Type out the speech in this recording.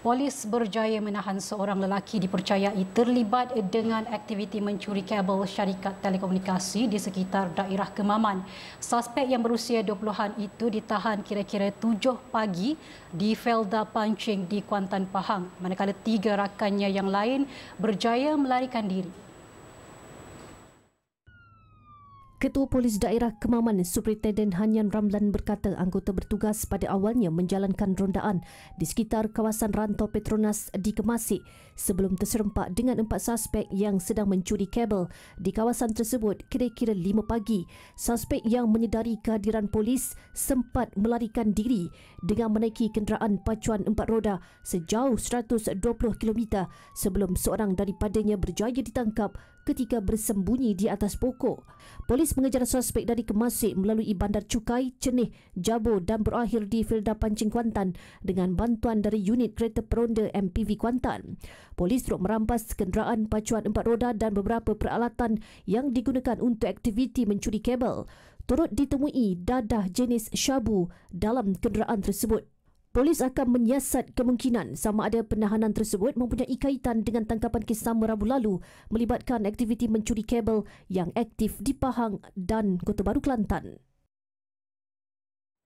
Polis berjaya menahan seorang lelaki dipercayai terlibat dengan aktiviti mencuri kabel syarikat telekomunikasi di sekitar daerah Kemaman. Suspek yang berusia 20-an itu ditahan kira-kira 7 pagi di Felda Pancing di Kuantan Pahang, manakala tiga rakannya yang lain berjaya melarikan diri. Ketua Polis Daerah Kemaman, Superintenden Hanyan Ramlan berkata anggota bertugas pada awalnya menjalankan rondaan di sekitar kawasan rantau Petronas di Kemasik sebelum terserempak dengan empat suspek yang sedang mencuri kabel di kawasan tersebut kira-kira 5 pagi. Suspek yang menyedari kehadiran polis sempat melarikan diri dengan menaiki kenderaan pacuan empat roda sejauh 120km sebelum seorang daripadanya berjaya ditangkap ketika bersembunyi di atas pokok. Polis proses pengejaran suspek dari Kemasik melalui Bandar Cukai, Cenih, Jabo dan berakhir di Filda Pancing Kuantan dengan bantuan dari unit kereta peronda MPV Kuantan. Polis turut merampas kenderaan pacuan empat roda dan beberapa peralatan yang digunakan untuk aktiviti mencuri kabel. Turut ditemui dadah jenis syabu dalam kenderaan tersebut. Polis akan menyiasat kemungkinan sama ada penahanan tersebut mempunyai kaitan dengan tangkapan kes kesama Rabu lalu melibatkan aktiviti mencuri kabel yang aktif di Pahang dan Kota Baru Kelantan.